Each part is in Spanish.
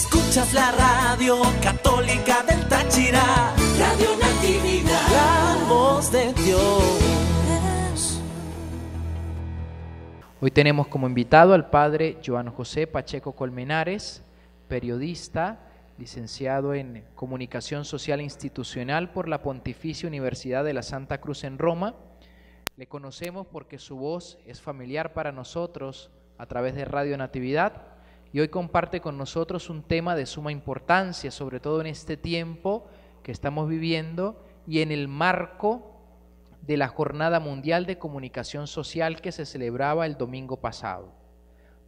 Escuchas la radio católica del Táchira, Radio Natividad, la voz de Dios. Hoy tenemos como invitado al padre Joan José Pacheco Colmenares, periodista, licenciado en Comunicación Social Institucional por la Pontificia Universidad de la Santa Cruz en Roma. Le conocemos porque su voz es familiar para nosotros a través de Radio Natividad y hoy comparte con nosotros un tema de suma importancia, sobre todo en este tiempo que estamos viviendo y en el marco de la Jornada Mundial de Comunicación Social que se celebraba el domingo pasado.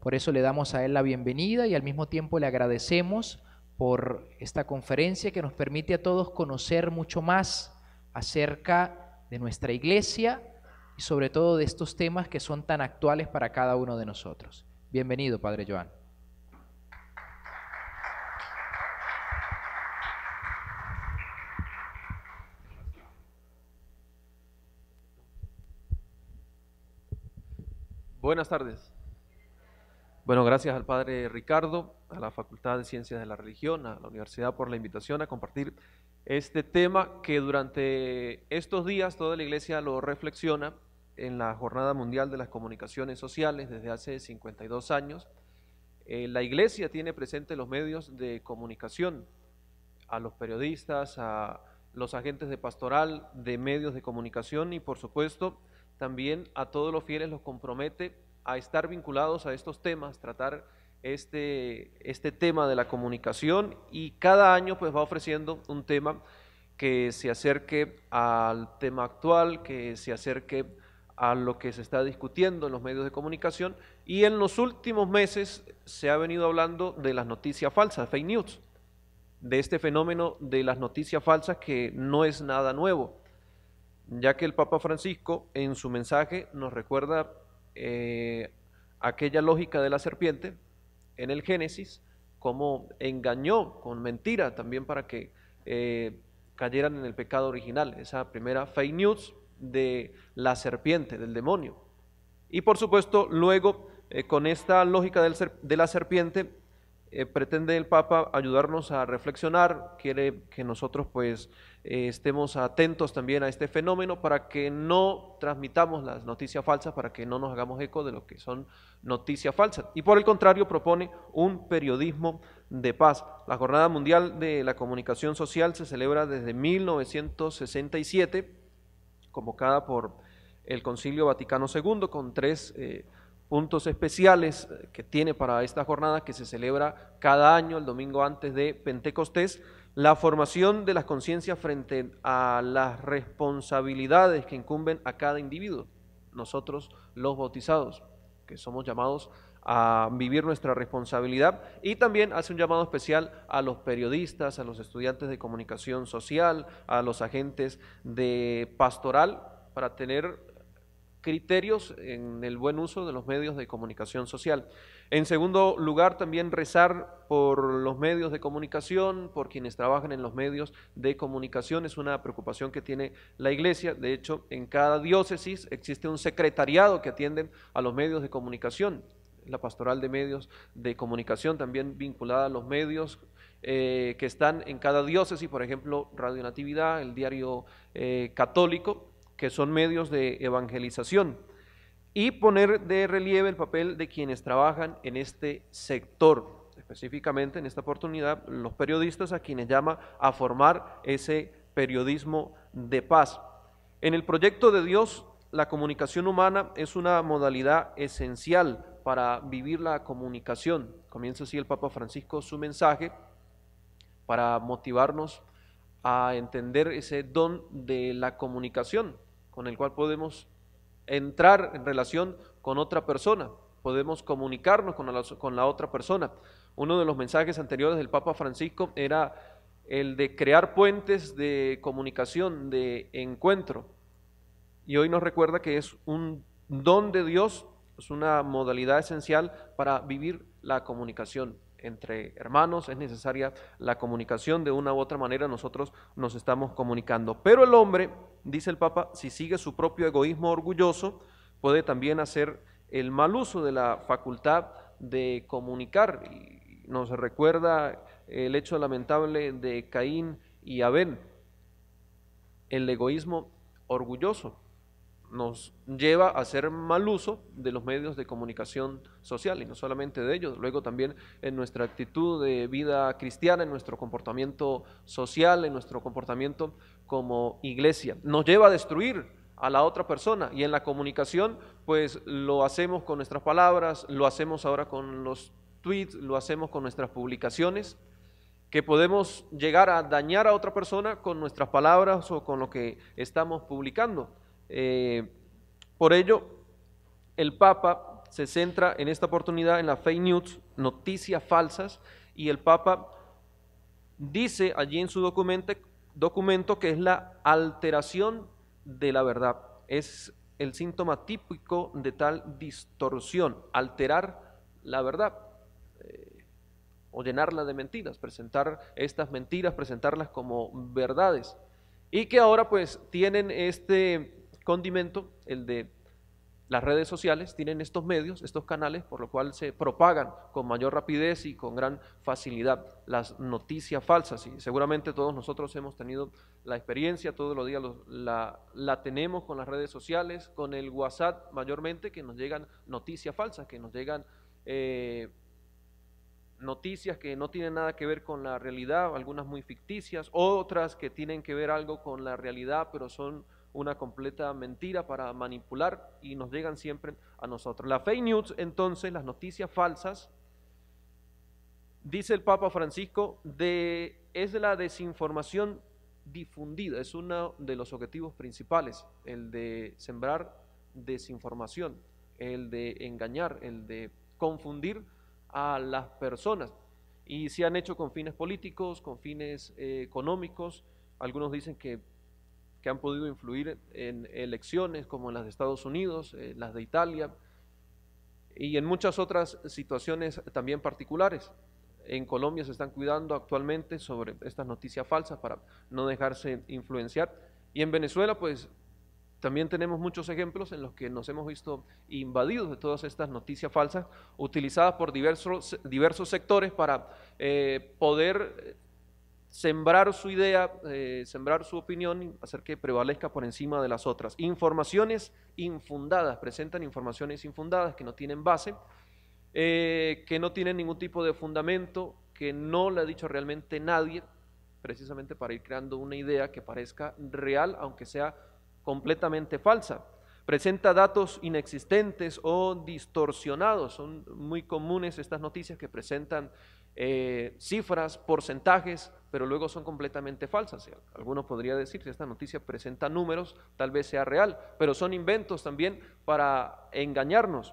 Por eso le damos a él la bienvenida y al mismo tiempo le agradecemos por esta conferencia que nos permite a todos conocer mucho más acerca de nuestra iglesia y sobre todo de estos temas que son tan actuales para cada uno de nosotros. Bienvenido, Padre Joan. Buenas tardes. Bueno, gracias al padre Ricardo, a la Facultad de Ciencias de la Religión, a la universidad por la invitación a compartir este tema que durante estos días toda la iglesia lo reflexiona en la Jornada Mundial de las Comunicaciones Sociales desde hace 52 años. Eh, la iglesia tiene presente los medios de comunicación, a los periodistas, a los agentes de pastoral, de medios de comunicación y por supuesto también a todos los fieles los compromete a estar vinculados a estos temas, tratar este, este tema de la comunicación y cada año pues va ofreciendo un tema que se acerque al tema actual, que se acerque a lo que se está discutiendo en los medios de comunicación y en los últimos meses se ha venido hablando de las noticias falsas, fake news, de este fenómeno de las noticias falsas que no es nada nuevo ya que el Papa Francisco en su mensaje nos recuerda eh, aquella lógica de la serpiente en el Génesis, cómo engañó con mentira también para que eh, cayeran en el pecado original, esa primera fake news de la serpiente, del demonio. Y por supuesto, luego, eh, con esta lógica de la serpiente, eh, pretende el Papa ayudarnos a reflexionar, quiere que nosotros pues eh, estemos atentos también a este fenómeno para que no transmitamos las noticias falsas, para que no nos hagamos eco de lo que son noticias falsas. Y por el contrario propone un periodismo de paz. La Jornada Mundial de la Comunicación Social se celebra desde 1967, convocada por el Concilio Vaticano II con tres... Eh, puntos especiales eh, que tiene para esta jornada que se celebra cada año, el domingo antes de Pentecostés, la formación de las conciencias frente a las responsabilidades que incumben a cada individuo, nosotros los bautizados, que somos llamados a vivir nuestra responsabilidad y también hace un llamado especial a los periodistas, a los estudiantes de comunicación social, a los agentes de pastoral para tener criterios en el buen uso de los medios de comunicación social. En segundo lugar, también rezar por los medios de comunicación, por quienes trabajan en los medios de comunicación. Es una preocupación que tiene la Iglesia. De hecho, en cada diócesis existe un secretariado que atiende a los medios de comunicación. La pastoral de medios de comunicación también vinculada a los medios eh, que están en cada diócesis, por ejemplo, Radio Natividad, el diario eh, católico, que son medios de evangelización, y poner de relieve el papel de quienes trabajan en este sector, específicamente en esta oportunidad los periodistas a quienes llama a formar ese periodismo de paz. En el proyecto de Dios, la comunicación humana es una modalidad esencial para vivir la comunicación. Comienza así el Papa Francisco su mensaje para motivarnos a entender ese don de la comunicación, con el cual podemos entrar en relación con otra persona, podemos comunicarnos con la, otra persona. Uno de los mensajes anteriores del Papa Francisco era el de crear puentes de comunicación, de encuentro. Y hoy nos recuerda que es un don de Dios, es una modalidad esencial para vivir la comunicación entre hermanos, es necesaria la comunicación, de una u otra manera nosotros nos estamos comunicando. Pero el hombre, dice el Papa, si sigue su propio egoísmo orgulloso, puede también hacer el mal uso de la facultad de comunicar. Y nos recuerda el hecho lamentable de Caín y Abel, el egoísmo orgulloso nos lleva a hacer mal uso de los medios de comunicación social y no solamente de ellos, luego también en nuestra actitud de vida cristiana, en nuestro comportamiento social, en nuestro comportamiento como iglesia. Nos lleva a destruir a la otra persona y en la comunicación pues lo hacemos con nuestras palabras, lo hacemos ahora con los tweets, lo hacemos con nuestras publicaciones, que podemos llegar a dañar a otra persona con nuestras palabras o con lo que estamos publicando. Eh, por ello, el Papa se centra en esta oportunidad en la fake news, noticias falsas, y el Papa dice allí en su documento, que es la alteración de la verdad. Es el síntoma típico de tal distorsión, alterar la verdad eh, o llenarla de mentiras, presentar estas mentiras, presentarlas como verdades. Y que ahora pues tienen este condimento, el de las redes sociales, tienen estos medios, estos canales, por lo cual se propagan con mayor rapidez y con gran facilidad las noticias falsas. Y seguramente todos nosotros hemos tenido la experiencia, todos los días la, tenemos con las redes sociales, con el WhatsApp mayormente, que nos llegan noticias falsas, que nos llegan... Eh, noticias que no tienen nada que ver con la realidad, algunas muy ficticias, otras que tienen que ver algo con la realidad, pero son una completa mentira para manipular y nos llegan siempre a nosotros. La fake news, entonces, las noticias falsas, dice el Papa Francisco, es la desinformación difundida, es uno de los objetivos principales, el de sembrar desinformación, el de engañar, el de confundir a las personas. Y se han hecho con fines políticos, con fines eh, económicos, algunos dicen que que han podido influir en elecciones como las de Estados Unidos, las de Italia y en muchas otras situaciones también particulares. En Colombia se están cuidando actualmente sobre estas noticias falsas para no dejarse influenciar. Y en Venezuela, pues también tenemos muchos ejemplos en los que nos hemos visto invadidos de todas estas noticias falsas utilizadas por diversos, diversos sectores para eh, poder sembrar su idea, eh, sembrar su opinión, hacer que prevalezca por encima de las otras. Informaciones infundadas, presentan informaciones infundadas que no tienen base, eh, que no tienen ningún tipo de fundamento, que no le ha dicho realmente nadie, precisamente para ir creando una idea que parezca real, aunque sea completamente falsa. Presenta datos inexistentes o distorsionados. Son muy comunes estas noticias que presentan eh, cifras, porcentajes, pero luego son completamente falsas. Algunos podría decir, si esta noticia presenta números, tal vez sea real, pero son inventos también para engañarnos.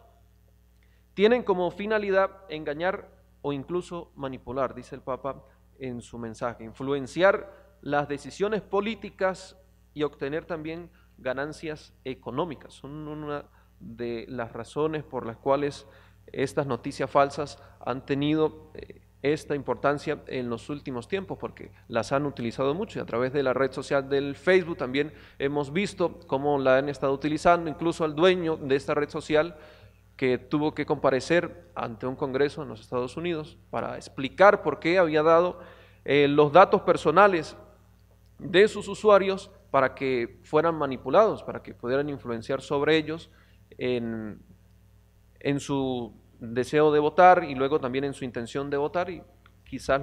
Tienen como finalidad engañar o incluso manipular, dice el Papa en su mensaje, influenciar las decisiones políticas y obtener también ganancias económicas. Son una de las razones por las cuales estas noticias falsas han tenido... Eh, esta importancia en los últimos tiempos porque las han utilizado mucho y a través de la red social del Facebook también hemos visto cómo la han estado utilizando, incluso al dueño de esta red social que tuvo que comparecer ante un congreso en los Estados Unidos para explicar por qué había dado eh, los datos personales de sus usuarios para que fueran manipulados, para que pudieran influenciar sobre ellos en su deseo de votar y luego también en su intención de votar y quizás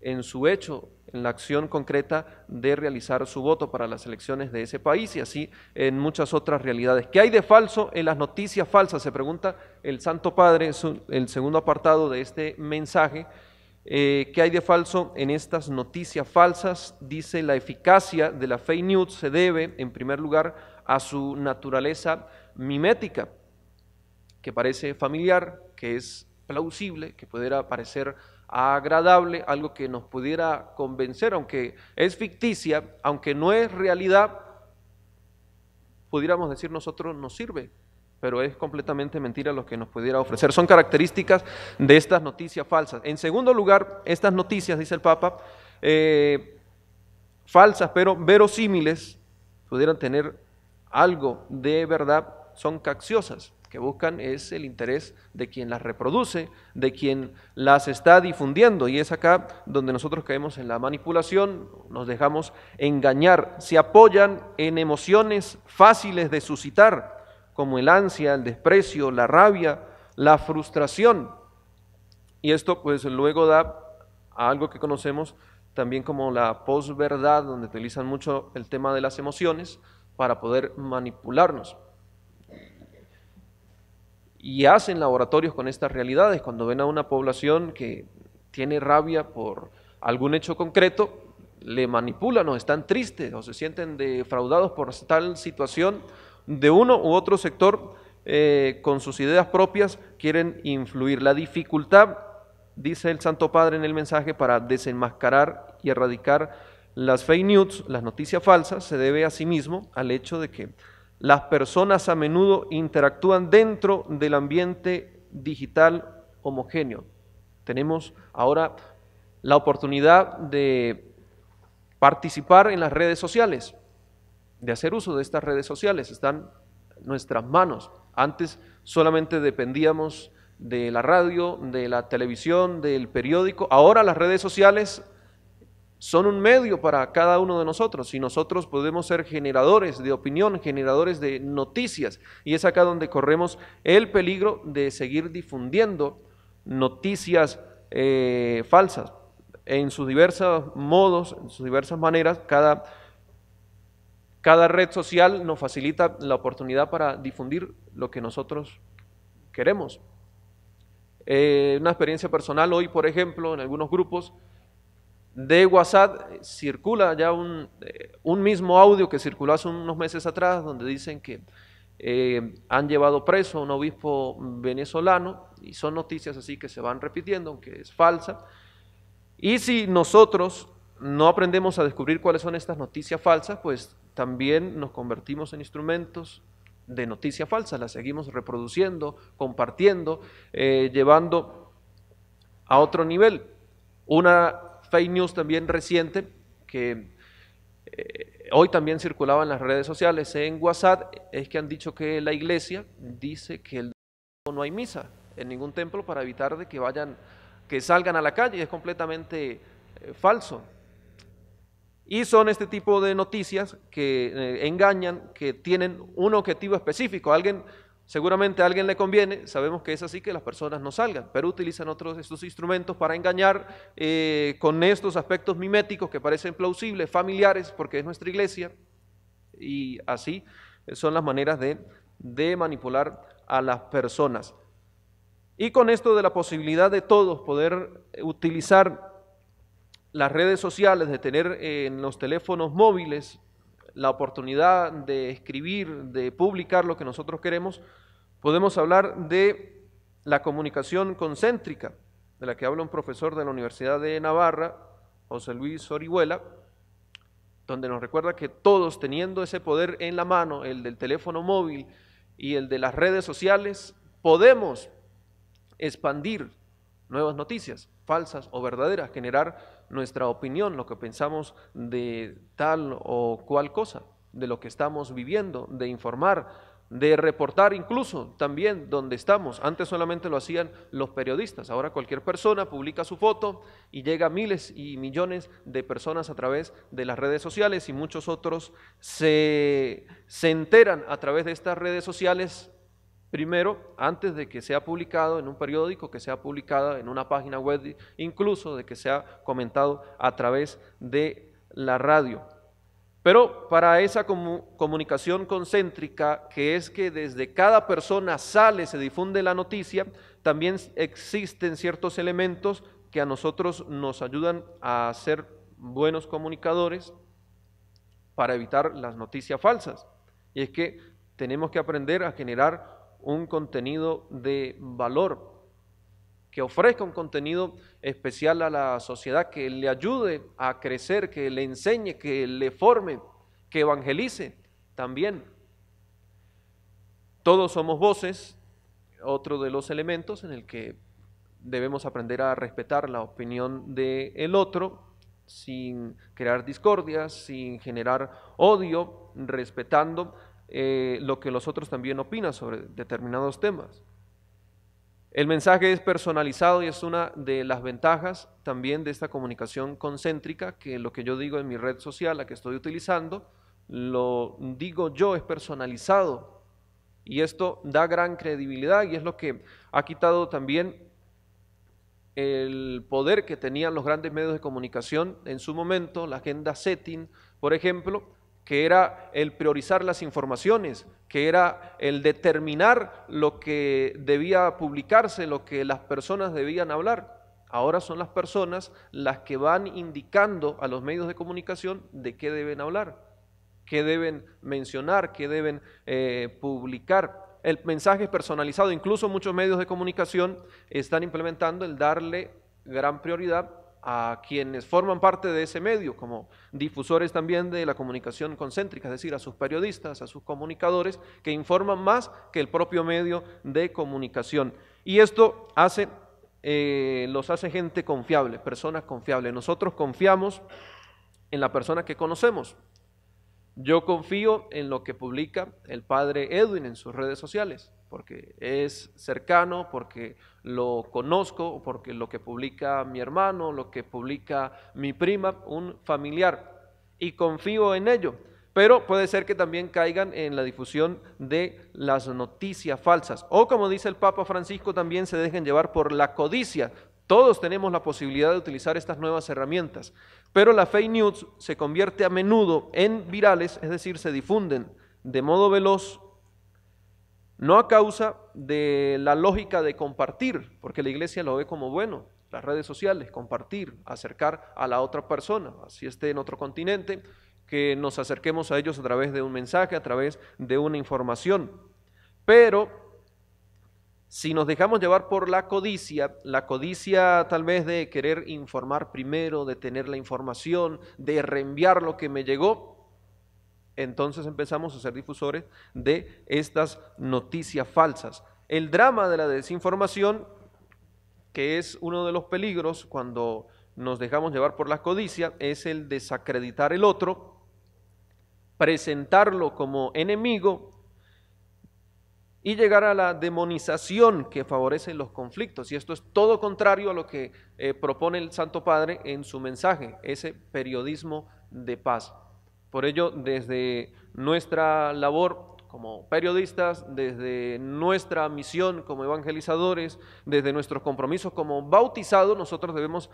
en su hecho, en la acción concreta de realizar su voto para las elecciones de ese país y así en muchas otras realidades. ¿Qué hay de falso en las noticias falsas? Se pregunta el Santo Padre, el segundo apartado de este mensaje. Eh, ¿Qué hay de falso en estas noticias falsas? Dice, la eficacia de la fake news se debe, en primer lugar, a su naturaleza mimética que parece familiar, que es plausible, que pudiera parecer agradable, algo que nos pudiera convencer, aunque es ficticia, aunque no es realidad, pudiéramos decir nosotros nos sirve, pero es completamente mentira lo que nos pudiera ofrecer. Son características de estas noticias falsas. En segundo lugar, estas noticias, dice el Papa, eh, falsas pero verosímiles, pudieran tener algo de verdad, son caxiosas buscan es el interés de quien las reproduce, de quien las está difundiendo. Y es acá donde nosotros caemos en la manipulación, nos dejamos engañar, se apoyan en emociones fáciles de suscitar, como el ansia, el desprecio, la rabia, la frustración. Y esto pues luego da a algo que conocemos también como la posverdad, donde utilizan mucho el tema de las emociones para poder manipularnos y hacen laboratorios con estas realidades. Cuando ven a una población que tiene rabia por algún hecho concreto, le manipulan o están tristes o se sienten defraudados por tal situación de uno u otro sector, eh, con sus ideas propias quieren influir. La dificultad, dice el Santo Padre en el mensaje, para desenmascarar y erradicar las fake news, las noticias falsas, se debe a sí mismo al hecho de que las personas a menudo interactúan dentro del ambiente digital homogéneo. Tenemos ahora la oportunidad de participar en las redes sociales, de hacer uso de estas redes sociales. Están en nuestras manos. Antes solamente dependíamos de la radio, de la televisión, del periódico. Ahora las redes sociales son un medio para cada uno de nosotros y nosotros podemos ser generadores de opinión, generadores de noticias. Y es acá donde corremos el peligro de seguir difundiendo noticias eh, falsas en sus diversos modos, en sus diversas maneras. Cada, cada red social nos facilita la oportunidad para difundir lo que nosotros queremos. Eh, una experiencia personal hoy, por ejemplo, en algunos grupos, de WhatsApp circula ya eh, un, mismo audio que circuló hace unos meses atrás, donde dicen que eh, han llevado preso a un obispo venezolano, y son noticias así que se van repitiendo, aunque es falsa. Y si nosotros no aprendemos a descubrir cuáles son estas noticias falsas, pues también nos convertimos en instrumentos de noticia falsa las seguimos reproduciendo, compartiendo, eh, llevando a otro nivel. Una fake news también reciente que eh, hoy también circulaba en las redes sociales, en WhatsApp, es que han dicho que la iglesia dice que el no hay misa en ningún templo para evitar de que vayan, que salgan a la calle, es completamente eh, falso. Y son este tipo de noticias que eh, engañan, que tienen un objetivo específico. Alguien Seguramente a alguien le conviene, sabemos que es así que las personas no salgan, pero utilizan otros estos instrumentos para engañar eh, con estos aspectos miméticos que parecen plausibles, familiares, porque es nuestra iglesia, y así son las maneras de, de manipular a las personas. Y con esto de la posibilidad de todos poder utilizar las redes sociales, de tener eh, en los teléfonos móviles la oportunidad de escribir, de publicar lo que nosotros queremos, podemos hablar de la comunicación concéntrica, de la que habla un profesor de la Universidad de Navarra, José Luis Orihuela, donde nos recuerda que todos teniendo ese poder en la mano, el del teléfono móvil y el de las redes sociales, podemos expandir nuevas noticias, falsas o verdaderas, generar nuestra opinión, lo que pensamos de tal o cual cosa, de lo que estamos viviendo, de informar, de reportar incluso también donde estamos. Antes solamente lo hacían los periodistas, ahora cualquier persona publica su foto y llega a miles y millones de personas a través de las redes sociales y muchos otros se, se enteran a través de estas redes sociales Primero, antes de que sea publicado en un periódico, que sea publicada en una página web, incluso de que sea comentado a través de la radio. Pero para esa comunicación concéntrica, que es que desde cada persona sale, se difunde la noticia, también existen ciertos elementos que a nosotros nos ayudan a ser buenos comunicadores para evitar las noticias falsas. Y es que tenemos que aprender a generar un contenido de valor, que ofrezca un contenido especial a la sociedad, que le ayude a crecer, que le enseñe, que le forme, que evangelice también. Todos somos voces, otro de los elementos en el que debemos aprender a respetar la opinión del el otro sin crear discordias, sin generar odio, respetando eh, lo que los otros también opinan sobre determinados temas. El mensaje es personalizado y es una de las ventajas también de esta comunicación concéntrica, que lo que yo digo en mi red social, la que estoy utilizando, lo digo yo, es personalizado. Y esto da gran credibilidad y es lo que ha quitado también el poder que tenían los grandes medios de comunicación en su momento, la agenda setting, por ejemplo, que era el priorizar las informaciones, que era el determinar lo que debía publicarse, lo que las personas debían hablar. Ahora son las personas las que van indicando a los medios de comunicación de qué deben hablar, qué deben mencionar, qué deben eh, publicar. El mensaje es personalizado, incluso muchos medios de comunicación están implementando el darle gran prioridad a quienes forman parte de ese medio, como difusores también de la comunicación concéntrica, es decir, a sus periodistas, a sus comunicadores, que informan más que el propio medio de comunicación. Y esto hace, eh, los hace gente confiable, personas confiables. Nosotros confiamos en la persona que conocemos. Yo confío en lo que publica el padre Edwin en sus redes sociales porque es cercano, porque lo conozco, porque lo que publica mi hermano, lo que publica mi prima, un familiar, y confío en ello. Pero puede ser que también caigan en la difusión de las noticias falsas. O como dice el Papa Francisco, también se dejen llevar por la codicia. Todos tenemos la posibilidad de utilizar estas nuevas herramientas. Pero la fake news se convierte a menudo en virales, es decir, se difunden de modo veloz no a causa de la lógica de compartir, porque la iglesia lo ve como bueno, las redes sociales, compartir, acercar a la otra persona, así esté en otro continente, que nos acerquemos a ellos a través de un mensaje, a través de una información. Pero si nos dejamos llevar por la codicia, la codicia tal vez de querer informar primero, de tener la información, de reenviar lo que me llegó, entonces empezamos a ser difusores de estas noticias falsas. El drama de la desinformación, que es uno de los peligros cuando nos dejamos llevar por la codicia, es el desacreditar el otro, presentarlo como enemigo y llegar a la demonización que favorece los conflictos. Y esto es todo contrario a lo que eh, propone el Santo Padre en su mensaje, ese periodismo de paz. Por ello, desde nuestra labor como periodistas, desde nuestra misión como evangelizadores, desde nuestros compromisos como bautizados, nosotros debemos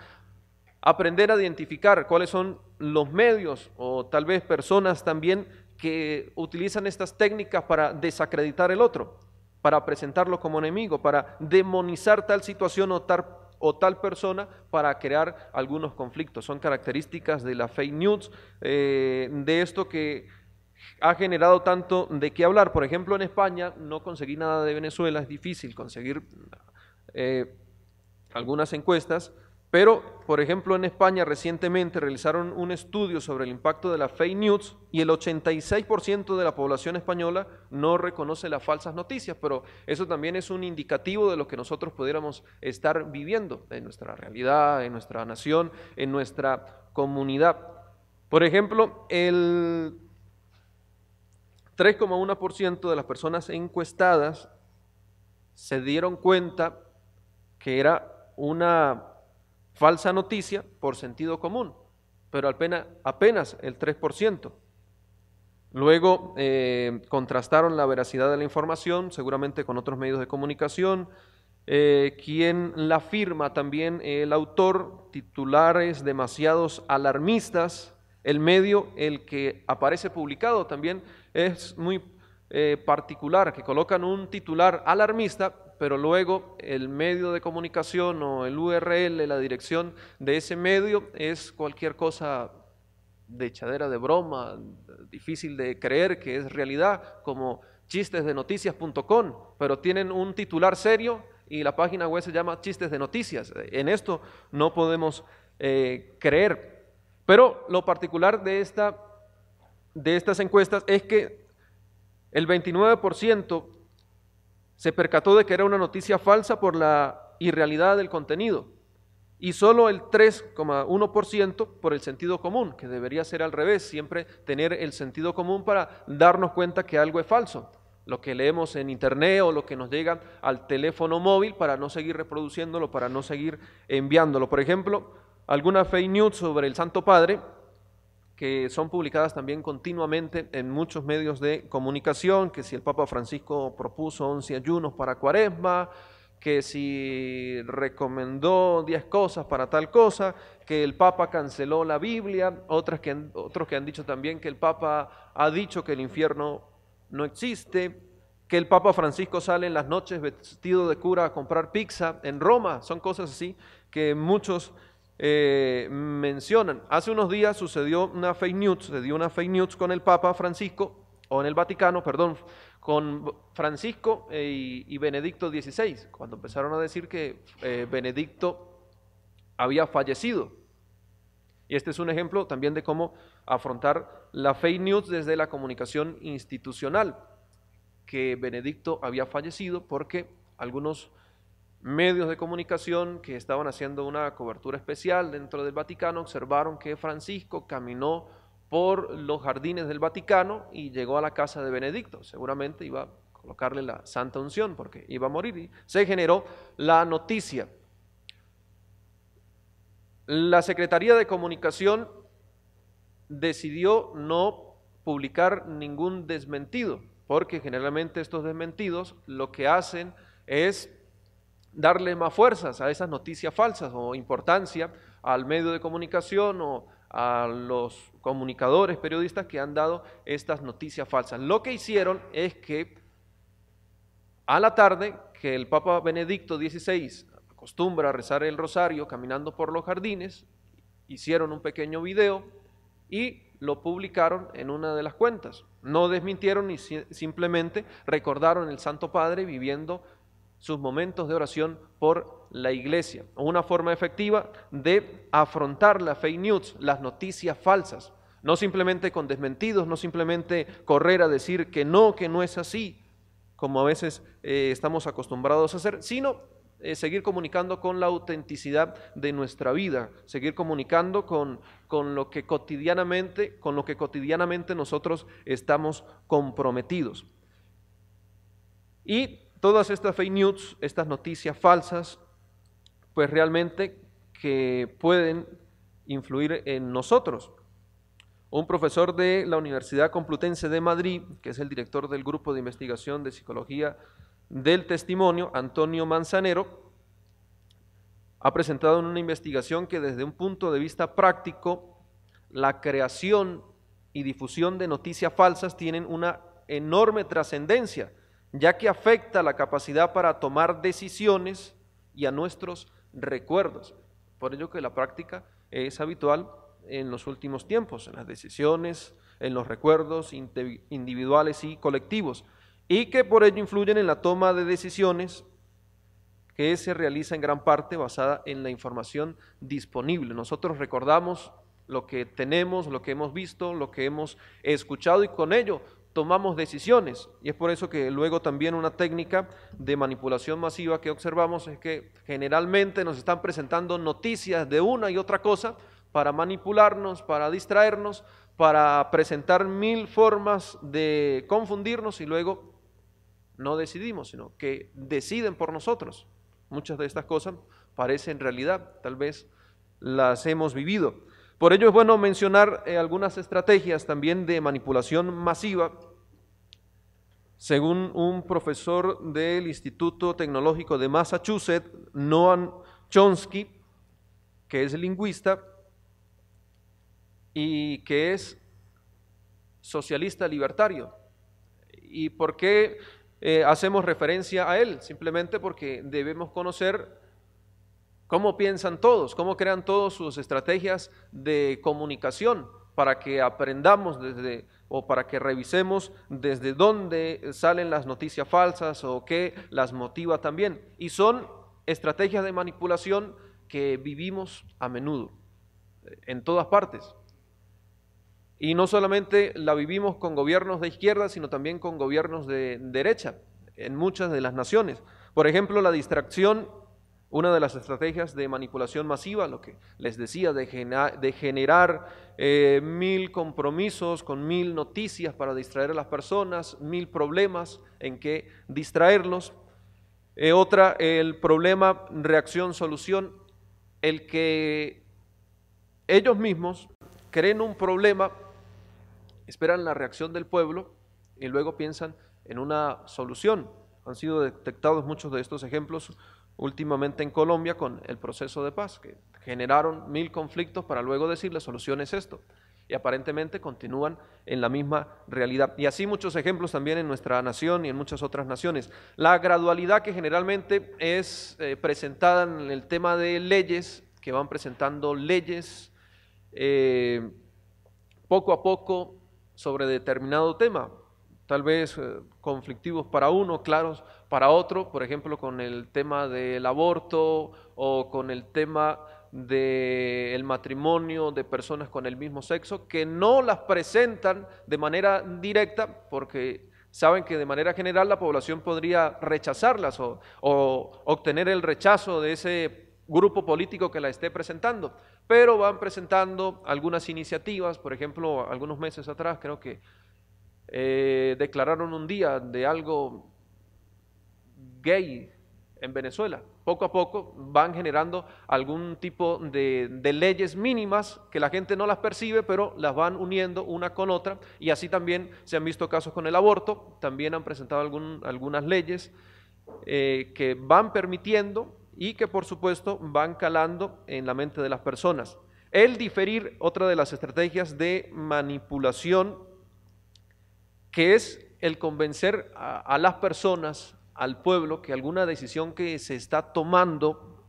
aprender a identificar cuáles son los medios o tal vez personas también que utilizan estas técnicas para desacreditar el otro, para presentarlo como enemigo, para demonizar tal situación o tal o tal persona para crear algunos conflictos. Son características de la fake news, eh, de esto que ha generado tanto de qué hablar. Por ejemplo, en España no conseguí nada de Venezuela, es difícil conseguir eh, algunas encuestas pero, por ejemplo, en España recientemente realizaron un estudio sobre el impacto de las fake news y el 86% de la población española no reconoce las falsas noticias, pero eso también es un indicativo de lo que nosotros pudiéramos estar viviendo en nuestra realidad, en nuestra nación, en nuestra comunidad. Por ejemplo, el 3,1% de las personas encuestadas se dieron cuenta que era una Falsa noticia por sentido común, pero apenas, apenas el 3%. Luego eh, contrastaron la veracidad de la información, seguramente con otros medios de comunicación. Eh, quien la firma también el autor, titulares demasiados alarmistas, el medio, el que aparece publicado también es muy eh, particular, que colocan un titular alarmista pero luego el medio de comunicación o el URL, la dirección de ese medio es cualquier cosa de echadera de broma, difícil de creer que es realidad, como chistesdenoticias.com, pero tienen un titular serio y la página web se llama Chistes de Noticias. En esto no podemos eh, creer. Pero lo particular de, esta, de estas encuestas es que el 29% se percató de que era una noticia falsa por la irrealidad del contenido y solo el 3,1% por el sentido común, que debería ser al revés, siempre tener el sentido común para darnos cuenta que algo es falso. Lo que leemos en internet o lo que nos llega al teléfono móvil para no seguir reproduciéndolo, para no seguir enviándolo. Por ejemplo, alguna fake news sobre el Santo Padre que son publicadas también continuamente en muchos medios de comunicación, que si el Papa Francisco propuso 11 ayunos para cuaresma, que si recomendó 10 cosas para tal cosa, que el Papa canceló la Biblia, otras que, otros que han dicho también que el Papa ha dicho que el infierno no existe, que el Papa Francisco sale en las noches vestido de cura a comprar pizza en Roma, son cosas así que muchos eh, mencionan. Hace unos días sucedió una fake news, se dio una fake news con el Papa Francisco, o en el Vaticano, perdón, con Francisco eh, y, Benedicto XVI, cuando empezaron a decir que eh, Benedicto había fallecido. Y este es un ejemplo también de cómo afrontar la fake news desde la comunicación institucional, que Benedicto había fallecido porque algunos medios de comunicación que estaban haciendo una cobertura especial dentro del Vaticano observaron que Francisco caminó por los jardines del Vaticano y llegó a la casa de Benedicto. Seguramente iba a colocarle la santa unción porque iba a morir y se generó la noticia. La Secretaría de Comunicación decidió no publicar ningún desmentido, porque generalmente estos desmentidos lo que hacen es darle más fuerzas a esas noticias falsas o importancia al medio de comunicación o a los comunicadores, periodistas que han dado estas noticias falsas. Lo que hicieron es que a la tarde, que el Papa Benedicto XVI acostumbra a rezar el rosario caminando por los jardines, hicieron un pequeño video y lo publicaron en una de las cuentas. No desmintieron y simplemente recordaron el Santo Padre viviendo sus momentos de oración por la iglesia. Una forma efectiva de afrontar las fake news, las noticias falsas. No simplemente con desmentidos, no simplemente correr a decir que no, que no es así, como a veces eh, estamos acostumbrados a hacer, sino eh, seguir comunicando con la autenticidad de nuestra vida, seguir comunicando con, con, lo que cotidianamente, con lo que cotidianamente nosotros estamos comprometidos. Y todas estas fake news, estas noticias falsas, pues realmente que pueden influir en nosotros. Un profesor de la Universidad Complutense de Madrid, que es el director del Grupo de Investigación de Psicología del Testimonio, Antonio Manzanero, ha presentado en una investigación que desde un punto de vista práctico, la creación y difusión de noticias falsas tienen una enorme trascendencia ya que afecta la capacidad para tomar decisiones y a nuestros recuerdos. Por ello que la práctica es habitual en los últimos tiempos, en las decisiones, en los recuerdos individuales y colectivos, y que por ello influyen en la toma de decisiones que se realiza en gran parte basada en la información disponible. Nosotros recordamos lo que tenemos, lo que hemos visto, lo que hemos escuchado y con ello tomamos decisiones. Y es por eso que luego también una técnica de manipulación masiva que observamos es que generalmente nos están presentando noticias de una y otra cosa para manipularnos, para distraernos, para presentar mil formas de confundirnos y luego no decidimos, sino que deciden por nosotros. Muchas de estas cosas parecen realidad, tal vez las hemos vivido. Por ello es bueno mencionar eh, algunas estrategias también de manipulación masiva. Según un profesor del Instituto Tecnológico de Massachusetts, Noam Chomsky, que es lingüista y que es socialista libertario. ¿Y por qué eh, hacemos referencia a él? Simplemente porque debemos conocer cómo piensan todos, cómo crean todos sus estrategias de comunicación para que aprendamos desde o para que revisemos desde dónde salen las noticias falsas o qué las motiva también. Y son estrategias de manipulación que vivimos a menudo, en todas partes. Y no solamente la vivimos con gobiernos de izquierda, sino también con gobiernos de derecha, en muchas de las naciones. Por ejemplo, la distracción una de las estrategias de manipulación masiva, lo que les decía, de, generar eh, mil compromisos con mil noticias para distraer a las personas, mil problemas en que distraerlos. Eh, otra, el problema reacción-solución, el que ellos mismos creen un problema, esperan la reacción del pueblo y luego piensan en una solución. Han sido detectados muchos de estos ejemplos últimamente en Colombia con el proceso de paz, que generaron mil conflictos para luego decir la solución es esto. Y aparentemente continúan en la misma realidad. Y así muchos ejemplos también en nuestra nación y en muchas otras naciones. La gradualidad que generalmente es eh, presentada en el tema de leyes, que van presentando leyes eh, poco a poco sobre determinado tema tal vez eh, conflictivos para uno, claros para otro, por ejemplo, con el tema del aborto o con el tema del matrimonio de personas con el mismo sexo, que no las presentan de manera directa porque saben que de manera general la población podría rechazarlas o obtener el rechazo de ese grupo político que la esté presentando, pero van presentando algunas iniciativas, por ejemplo, algunos meses atrás creo que eh, declararon un día de algo gay en Venezuela. Poco a poco van generando algún tipo de, leyes mínimas que la gente no las percibe, pero las van uniendo una con otra. Y así también se han visto casos con el aborto, también han presentado algunas leyes eh, que van permitiendo y que por supuesto van calando en la mente de las personas. El diferir, otra de las estrategias de manipulación que es el convencer a, las personas, al pueblo, que alguna decisión que se está tomando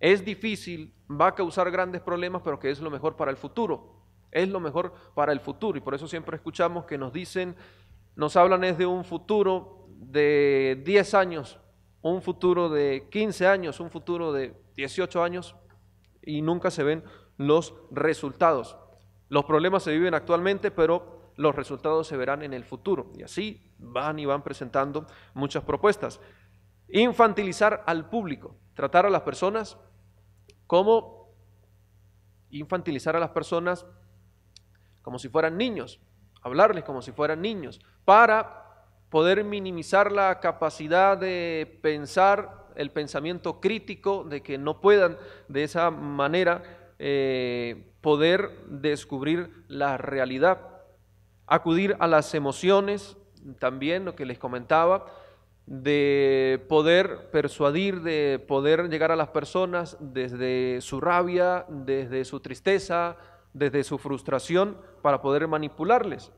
es difícil, va a causar grandes problemas, pero que es lo mejor para el futuro. Es lo mejor para el futuro. Y por eso siempre escuchamos que nos dicen, nos hablan es de un futuro de 10 años, un futuro de 15 años, un futuro de 18 años, y nunca se ven los resultados. Los problemas se viven actualmente, pero los resultados se verán en el futuro. Y así van y van presentando muchas propuestas. Infantilizar al público, tratar a las personas como infantilizar a las personas como si fueran niños, hablarles como si fueran niños, para poder minimizar la capacidad de pensar, el pensamiento crítico, de que no puedan de esa manera eh, poder descubrir la realidad acudir a las emociones, también lo que les comentaba, de poder persuadir, de poder llegar a las personas desde su rabia, desde su tristeza, desde su frustración, para poder manipularles.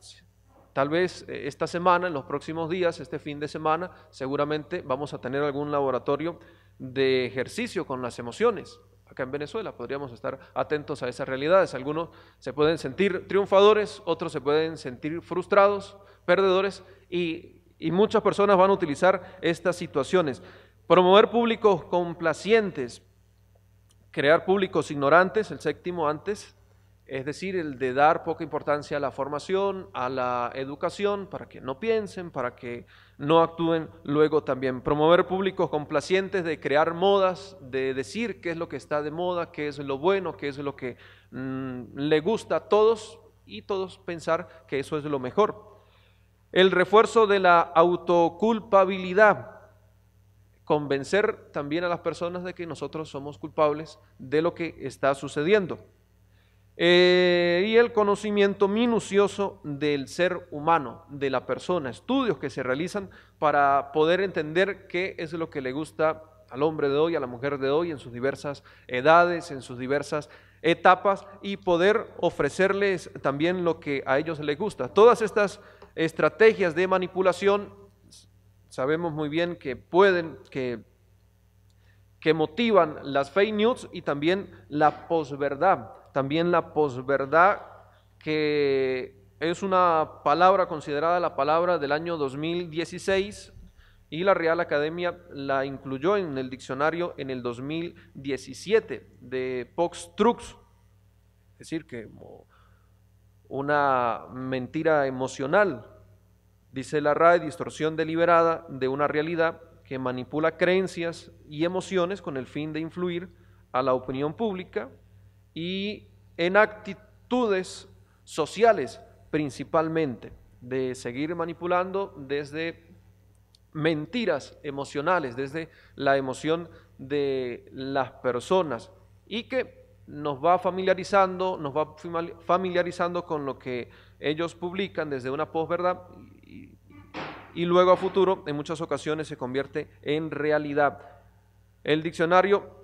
Tal vez eh, esta semana, en los próximos días, este fin de semana, seguramente vamos a tener algún laboratorio de ejercicio con las emociones acá en Venezuela. Podríamos estar atentos a esas realidades. Algunos se pueden sentir triunfadores, otros se pueden sentir frustrados, perdedores, y, muchas personas van a utilizar estas situaciones. Promover públicos complacientes, crear públicos ignorantes, el séptimo antes, es decir, el de dar poca importancia a la formación, a la educación, para que no piensen, para que no actúen luego también. Promover públicos complacientes de crear modas, de decir qué es lo que está de moda, qué es lo bueno, qué es lo que mm, le gusta a todos y todos pensar que eso es lo mejor. El refuerzo de la autoculpabilidad, convencer también a las personas de que nosotros somos culpables de lo que está sucediendo. Eh, y el conocimiento minucioso del ser humano, de la persona, estudios que se realizan para poder entender qué es lo que le gusta al hombre de hoy, a la mujer de hoy, en sus diversas edades, en sus diversas etapas y poder ofrecerles también lo que a ellos les gusta. Todas estas estrategias de manipulación sabemos muy bien que pueden, que, que motivan las fake news y también la posverdad también la posverdad, que es una palabra considerada la palabra del año 2016 y la Real Academia la incluyó en el diccionario en el 2017 de Pox Trux, es decir, que una mentira emocional, dice la RAE, distorsión deliberada de una realidad que manipula creencias y emociones con el fin de influir a la opinión pública y en actitudes sociales principalmente, de seguir manipulando desde mentiras emocionales, desde la emoción de las personas y que nos va familiarizando, nos va familiarizando con lo que ellos publican desde una posverdad y, y luego a futuro en muchas ocasiones se convierte en realidad. El diccionario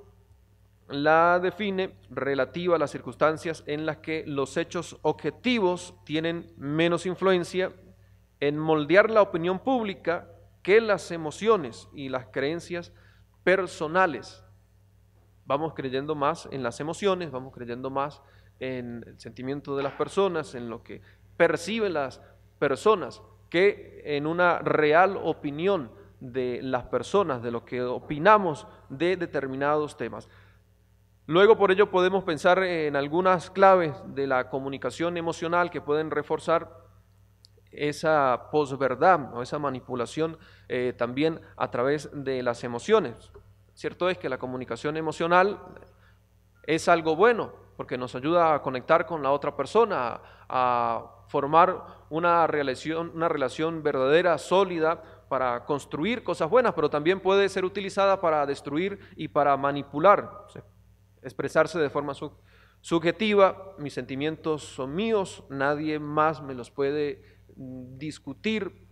la define relativa a las circunstancias en las que los hechos objetivos tienen menos influencia en moldear la opinión pública que las emociones y las creencias personales. Vamos creyendo más en las emociones, vamos creyendo más en el sentimiento de las personas, en lo que perciben las personas, que en una real opinión de las personas, de lo que opinamos de determinados temas. Luego por ello podemos pensar en algunas claves de la comunicación emocional que pueden reforzar esa posverdad o esa manipulación eh, también a través de las emociones. Cierto es que la comunicación emocional es algo bueno porque nos ayuda a conectar con la otra persona, a formar una relación, una relación verdadera, sólida, para construir cosas buenas, pero también puede ser utilizada para destruir y para manipular expresarse de forma subjetiva, mis sentimientos son míos, nadie más me los puede mm, discutir,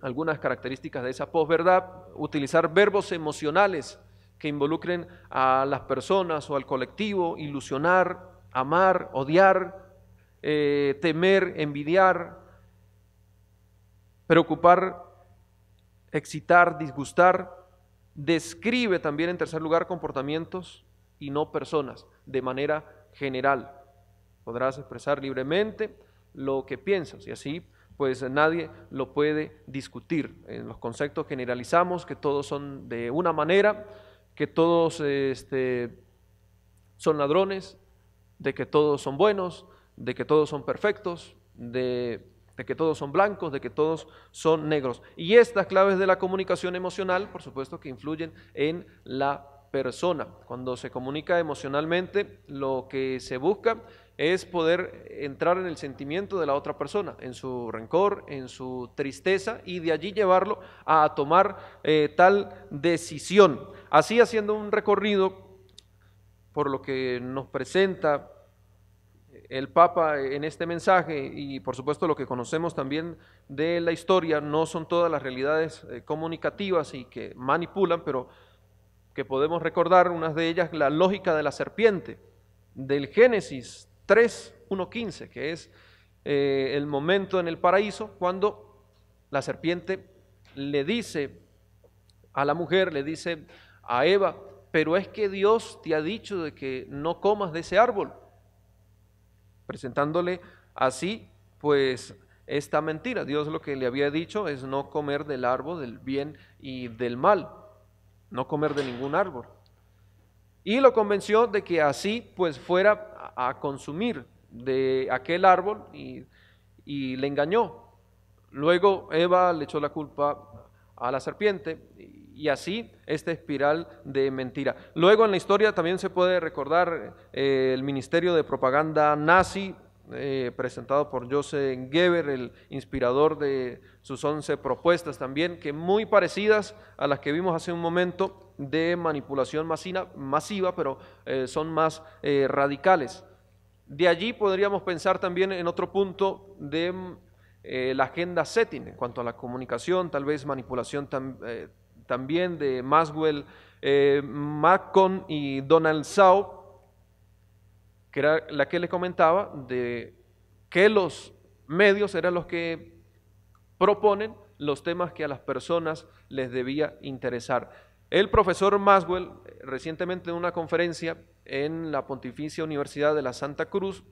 algunas características de esa posverdad, utilizar verbos emocionales que involucren a las personas o al colectivo, ilusionar, amar, odiar, eh, temer, envidiar, preocupar, excitar, disgustar. Describe también en tercer lugar comportamientos y no personas, de manera general. Podrás expresar libremente lo que piensas y así pues nadie lo puede discutir. En los conceptos generalizamos que todos son de una manera, que todos este, son ladrones, de que todos son buenos, de que todos son perfectos, de, de que todos son blancos, de que todos son negros. Y estas claves de la comunicación emocional, por supuesto, que influyen en la persona. Cuando se comunica emocionalmente, lo que se busca es poder entrar en el sentimiento de la otra persona, en su rencor, en su tristeza, y de allí llevarlo a tomar eh, tal decisión. Así haciendo un recorrido por lo que nos presenta el Papa en este mensaje y por supuesto lo que conocemos también de la historia, no son todas las realidades eh, comunicativas y que manipulan, pero que podemos recordar, una de ellas la lógica de la serpiente, del Génesis 3, que es eh, el momento en el paraíso cuando la serpiente le dice a la mujer, le dice a Eva, pero es que Dios te ha dicho de que no comas de ese árbol, presentándole así pues esta mentira. Dios lo que le había dicho es no comer del árbol del bien y del mal no comer de ningún árbol. Y lo convenció de que así pues fuera a consumir de aquel árbol y, le engañó. Luego Eva le echó la culpa a la serpiente y así esta espiral de mentira. Luego en la historia también se puede recordar eh, el ministerio de propaganda nazi eh, presentado por Joseph Geber, el inspirador de sus 11 propuestas también, que muy parecidas a las que vimos hace un momento de manipulación masiva, pero eh, son más eh, radicales. De allí podríamos pensar también en otro punto de mm, la agenda setting, en cuanto a la comunicación, tal vez manipulación también de Maswell, Macon y Donald Sao, que era la que le comentaba de que los medios eran los que proponen los temas que a las personas les debía interesar. El profesor Maswell, recientemente en una conferencia en la Pontificia Universidad de la Santa Cruz,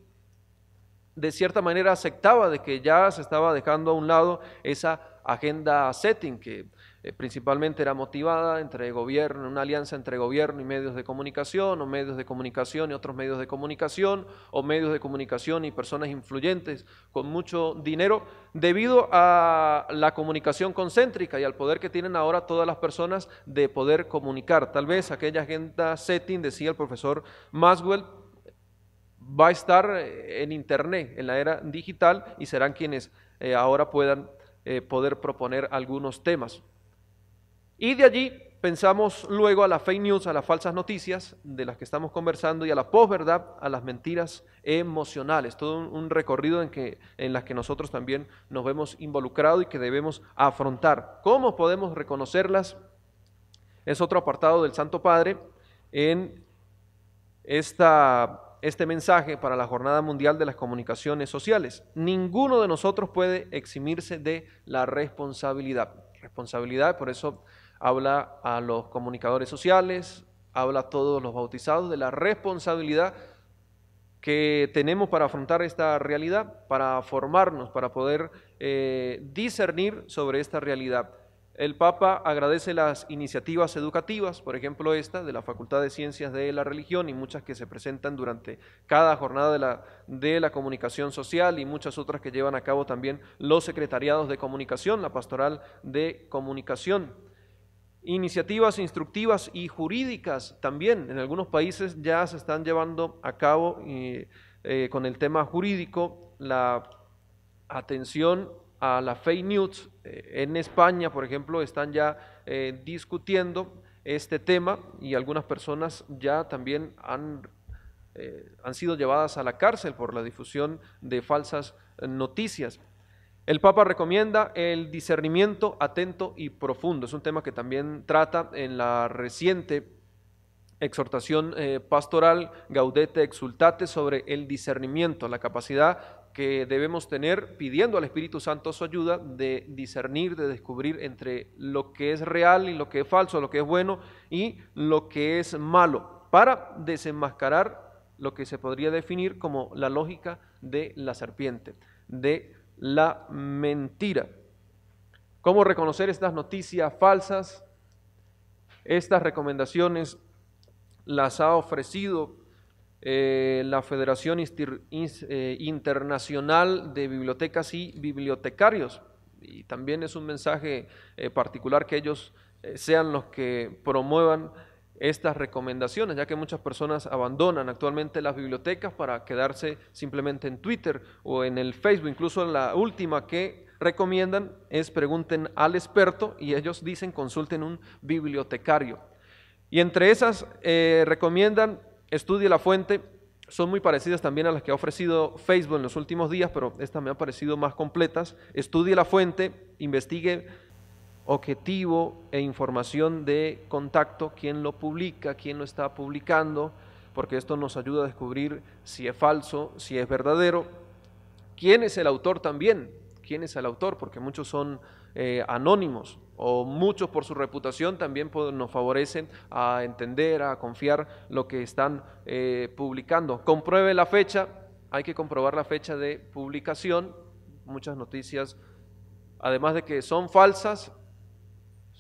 de cierta manera aceptaba de que ya se estaba dejando a un lado esa agenda setting que eh, principalmente era motivada entre gobierno, una alianza entre gobierno y medios de comunicación, o medios de comunicación y otros medios de comunicación, o medios de comunicación y personas influyentes con mucho dinero, debido a la comunicación concéntrica y al poder que tienen ahora todas las personas de poder comunicar. Tal vez aquella agenda setting, decía el profesor Maswell, va a estar eh, en Internet, en la era digital, y serán quienes eh, ahora puedan poder proponer algunos temas. Y de allí pensamos luego a las fake news, a las falsas noticias de las que estamos conversando y a la posverdad, a las mentiras emocionales, todo un, recorrido en, que, en las que nosotros también nos vemos involucrados y que debemos afrontar. ¿Cómo podemos reconocerlas? Es otro apartado del Santo Padre en esta, este mensaje para la Jornada Mundial de las Comunicaciones Sociales. Ninguno de nosotros puede eximirse de la responsabilidad. Responsabilidad, por eso habla a los comunicadores sociales, habla a todos los bautizados de la responsabilidad que tenemos para afrontar esta realidad, para formarnos, para poder eh, discernir sobre esta realidad. El Papa agradece las iniciativas educativas, por ejemplo esta de la Facultad de Ciencias de la Religión y muchas que se presentan durante cada jornada de la comunicación social y muchas otras que llevan a cabo también los secretariados de comunicación, la pastoral de comunicación. Iniciativas instructivas y jurídicas también. En algunos países ya se están llevando a cabo eh, con el tema jurídico la atención a la fake news. Eh, en España, por ejemplo, están ya eh, discutiendo este tema y algunas personas ya también han, han sido llevadas a la cárcel por la difusión de falsas noticias. El Papa recomienda el discernimiento atento y profundo. Es un tema que también trata en la reciente exhortación eh, pastoral Gaudete Exultate sobre el discernimiento, la capacidad que debemos tener pidiendo al Espíritu Santo su ayuda de discernir, de descubrir entre lo que es real y lo que es falso, lo que es bueno y lo que es malo, para desenmascarar lo que se podría definir como la lógica de la serpiente, de la mentira. ¿Cómo reconocer estas noticias falsas? Estas recomendaciones las ha ofrecido eh, la Federación eh, Internacional de Bibliotecas y Bibliotecarios. Y también es un mensaje eh, particular que ellos sean los que promuevan estas recomendaciones, ya que muchas personas abandonan actualmente las bibliotecas para quedarse simplemente en Twitter o en el Facebook. Incluso la última que recomiendan es pregunten al experto y ellos dicen consulten un bibliotecario. Y entre esas eh, recomiendan estudie la fuente, son muy parecidas también a las que ha ofrecido Facebook en los últimos días, pero estas me han parecido más completas. Estudie la fuente, investigue objetivo e información de contacto, quién lo publica, quién lo está publicando, porque esto nos ayuda a descubrir si es falso, si es verdadero, quién es el autor también, quién es el autor, porque muchos son eh, anónimos o muchos por su reputación también nos favorecen a entender, a confiar lo que están eh, publicando. Compruebe la fecha, hay que comprobar la fecha de publicación, muchas noticias, además de que son falsas,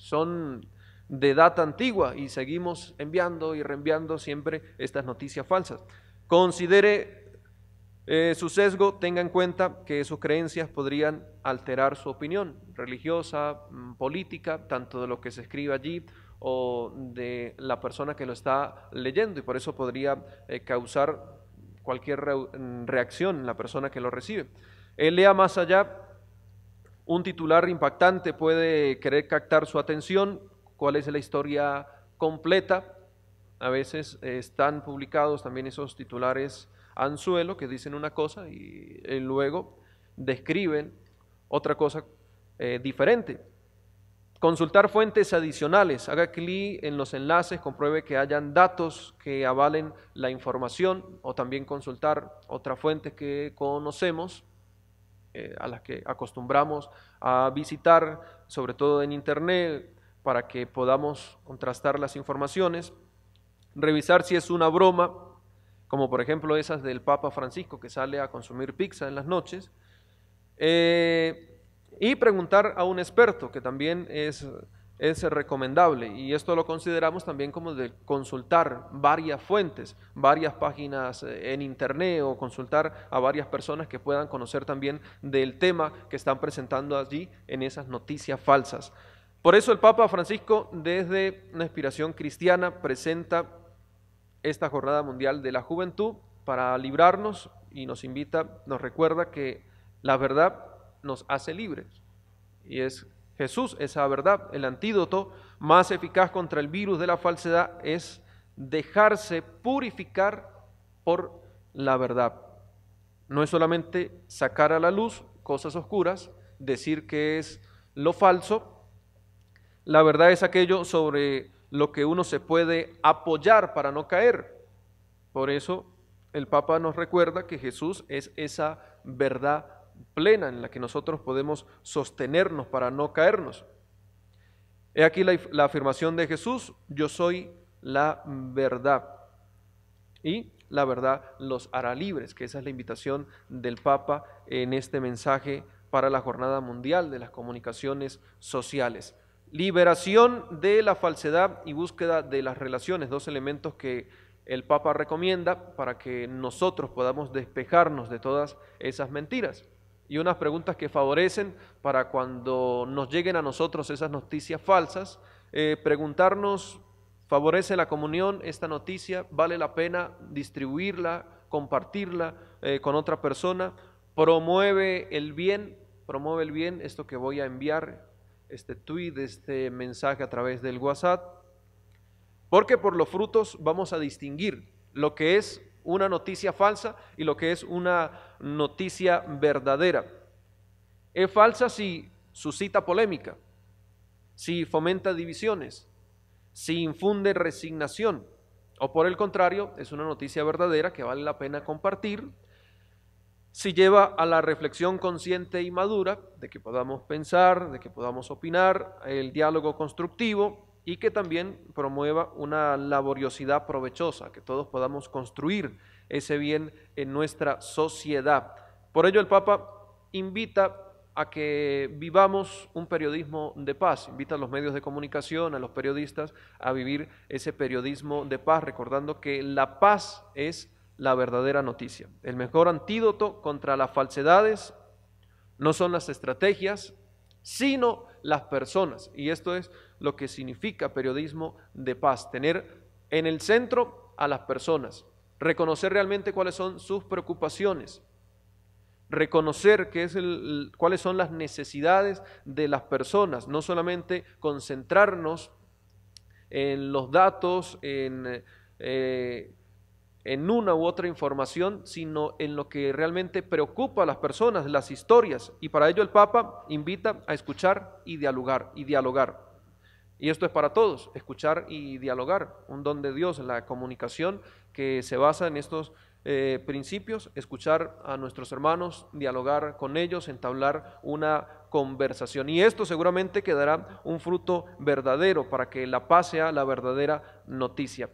son de data antigua y seguimos enviando y reenviando siempre estas noticias falsas. Considere eh, su sesgo, tenga en cuenta que sus creencias podrían alterar su opinión religiosa, mm, política, tanto de lo que se escribe allí o de la persona que lo está leyendo y por eso podría eh, causar cualquier mm, reacción en la persona que lo recibe. lea más allá un titular impactante puede querer captar su atención, cuál es la historia completa. A veces eh, están publicados también esos titulares anzuelo que dicen una cosa y, eh, luego describen otra cosa eh, diferente. Consultar fuentes adicionales. Haga clic en los enlaces, compruebe que hayan datos que avalen la información o también consultar otra fuente que conocemos. Eh, a las que acostumbramos a visitar, sobre todo en Internet, para que podamos contrastar las informaciones, revisar si es una broma, como por ejemplo esas del Papa Francisco que sale a consumir pizza en las noches, eh, y preguntar a un experto, que también es es recomendable y esto lo consideramos también como de consultar varias fuentes, varias páginas eh, en internet o consultar a varias personas que puedan conocer también del tema que están presentando allí en esas noticias falsas. Por eso el Papa Francisco desde una inspiración cristiana presenta esta Jornada Mundial de la Juventud para librarnos y nos invita, nos recuerda que la verdad nos hace libres y es Jesús, esa verdad, el antídoto más eficaz contra el virus de la falsedad es dejarse purificar por la verdad. No es solamente sacar a la luz cosas oscuras, decir que es lo falso. La verdad es aquello sobre lo que uno se puede apoyar para no caer. Por eso el Papa nos recuerda que Jesús es esa verdad plena en la que nosotros podemos sostenernos para no caernos. He aquí la, la afirmación de Jesús, yo soy la verdad. Y la verdad los hará libres, que esa es la invitación del Papa en este mensaje para la Jornada Mundial de las Comunicaciones Sociales. Liberación de la falsedad y búsqueda de las relaciones, dos elementos que el Papa recomienda para que nosotros podamos despejarnos de todas esas mentiras y unas preguntas que favorecen para cuando nos lleguen a nosotros esas noticias falsas, eh, preguntarnos, ¿favorece la comunión esta noticia? ¿Vale la pena distribuirla, compartirla eh, con otra persona? ¿Promueve el bien? ¿Promueve el bien esto que voy a enviar, este tweet, este mensaje a través del WhatsApp? Porque por los frutos vamos a distinguir lo que es una noticia falsa y lo que es una noticia verdadera. Es falsa si suscita polémica, si fomenta divisiones, si infunde resignación, o por el contrario, es una noticia verdadera que vale la pena compartir, si lleva a la reflexión consciente y madura, de que podamos pensar, de que podamos opinar, el diálogo constructivo y que también promueva una laboriosidad provechosa, que todos podamos construir ese bien en nuestra sociedad. Por ello el Papa invita a que vivamos un periodismo de paz. Invita a los medios de comunicación, a los periodistas, a vivir ese periodismo de paz, recordando que la paz es la verdadera noticia. El mejor antídoto contra las falsedades no son las estrategias, sino las personas. Y esto es lo que significa periodismo de paz, tener en el centro a las personas, reconocer realmente cuáles son sus preocupaciones, reconocer qué es cuáles son las necesidades de las personas, no solamente concentrarnos en los datos, en, eh, en una u otra información, sino en lo que realmente preocupa a las personas, las historias. Y para ello el Papa invita a escuchar y dialogar, y dialogar. Y esto es para todos, escuchar y dialogar, un don de Dios, la comunicación que se basa en estos eh, principios, escuchar a nuestros hermanos, dialogar con ellos, entablar una conversación. Y esto seguramente quedará un fruto verdadero para que la paz sea la verdadera noticia.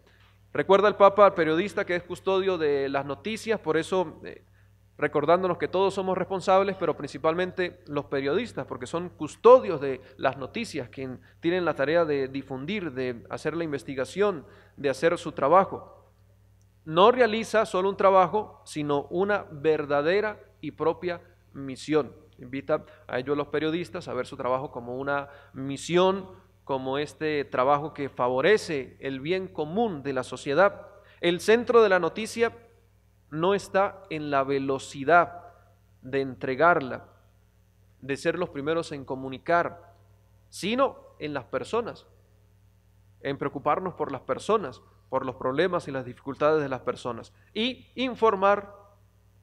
Recuerda el Papa al periodista que es custodio de las noticias, por eso eh, recordándonos que todos somos responsables, pero principalmente los periodistas, porque son custodios de las noticias, que tienen la tarea de difundir, de hacer la investigación, de hacer su trabajo. No realiza solo un trabajo, sino una verdadera y propia misión. Invita a ellos los periodistas a ver su trabajo como una misión, como este trabajo que favorece el bien común de la sociedad. El centro de la noticia no está en la velocidad de entregarla, de ser los primeros en comunicar, sino en las personas, en preocuparnos por las personas, por los problemas y las dificultades de las personas. Y informar,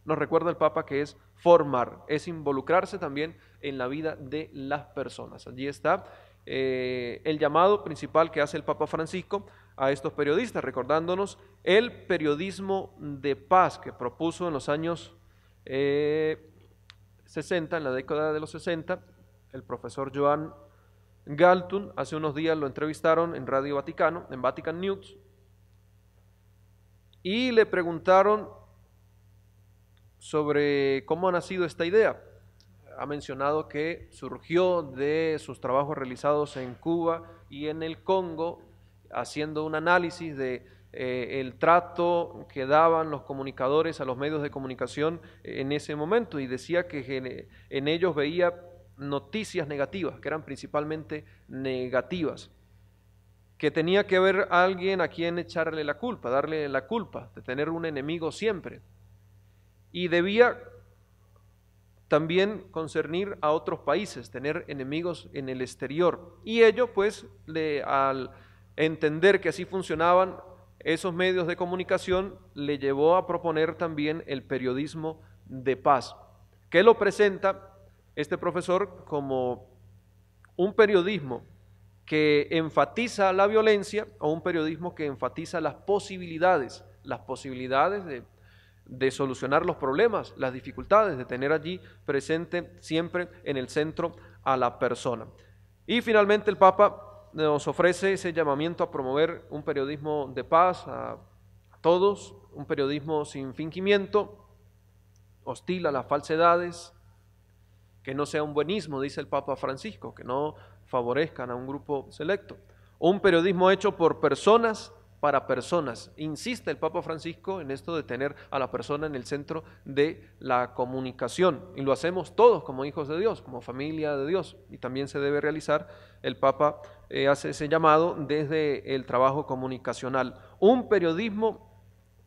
nos recuerda el Papa que es formar, es involucrarse también en la vida de las personas. Allí está eh, el llamado principal que hace el Papa Francisco a estos periodistas, recordándonos el periodismo de paz que propuso en los años 60, eh, en la década de los 60, el profesor Joan Galtun. Hace unos días lo entrevistaron en Radio Vaticano, en Vatican News, y le preguntaron sobre cómo ha nacido esta idea. Ha mencionado que surgió de sus trabajos realizados en Cuba y en el Congo haciendo un análisis de eh, el trato que daban los comunicadores a los medios de comunicación eh, en ese momento y decía que en ellos veía noticias negativas, que eran principalmente negativas, que tenía que haber alguien a quien echarle la culpa, darle la culpa, de tener un enemigo siempre. Y debía también concernir a otros países, tener enemigos en el exterior. Y ello, pues, le, al, Entender que así funcionaban esos medios de comunicación le llevó a proponer también el periodismo de paz, que lo presenta este profesor como un periodismo que enfatiza la violencia o un periodismo que enfatiza las posibilidades, las posibilidades de, solucionar los problemas, las dificultades, de tener allí presente siempre en el centro a la persona. Y finalmente el Papa nos ofrece ese llamamiento a promover un periodismo de paz a todos, un periodismo sin fingimiento, hostil a las falsedades, que no sea un buenismo, dice el Papa Francisco, que no favorezcan a un grupo selecto. un periodismo hecho por personas para personas. Insiste el Papa Francisco en esto de tener a la persona en el centro de la comunicación. Y lo hacemos todos como hijos de Dios, como familia de Dios. Y también se debe realizar el Papa eh, hace ese llamado desde el trabajo comunicacional. Un periodismo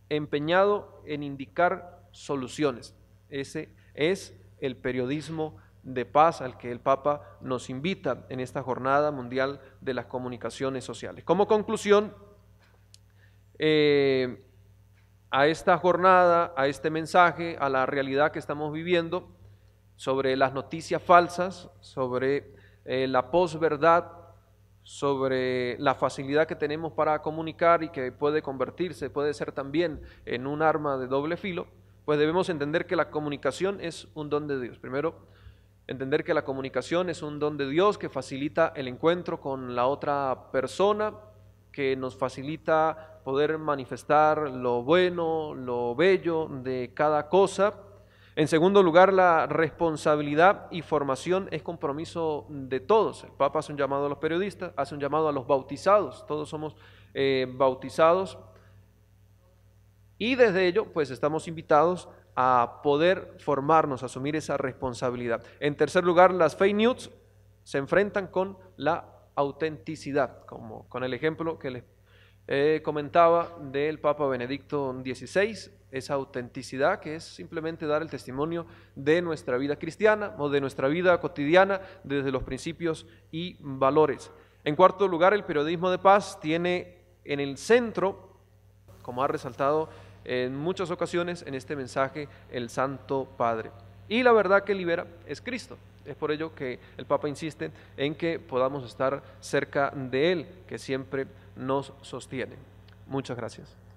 empeñado en indicar soluciones. Ese es el periodismo de paz al que el Papa nos invita en esta Jornada Mundial de las Comunicaciones Sociales. Como conclusión, eh, a esta jornada, a este mensaje, a la realidad que estamos viviendo sobre las noticias falsas, sobre eh, la posverdad, sobre la facilidad que tenemos para comunicar y que puede convertirse, puede ser también en un arma de doble filo, pues debemos entender que la comunicación es un don de Dios. Primero, entender que la comunicación es un don de Dios que facilita el encuentro con la otra persona, que nos facilita poder manifestar lo bueno, lo bello de cada cosa en segundo lugar, la responsabilidad y formación es compromiso de todos. El Papa hace un llamado a los periodistas, hace un llamado a los bautizados, todos somos eh, bautizados. Y desde ello, pues estamos invitados a poder formarnos, asumir esa responsabilidad. En tercer lugar, las fake news se enfrentan con la autenticidad, como con el ejemplo que les eh, comentaba del Papa Benedicto XVI, esa autenticidad que es simplemente dar el testimonio de nuestra vida cristiana o de nuestra vida cotidiana desde los principios y valores. En cuarto lugar, el periodismo de paz tiene en el centro, como ha resaltado en muchas ocasiones en este mensaje el Santo Padre. Y la verdad que libera es Cristo. Es por ello que el Papa insiste en que podamos estar cerca de Él, que siempre nos sostiene. Muchas gracias.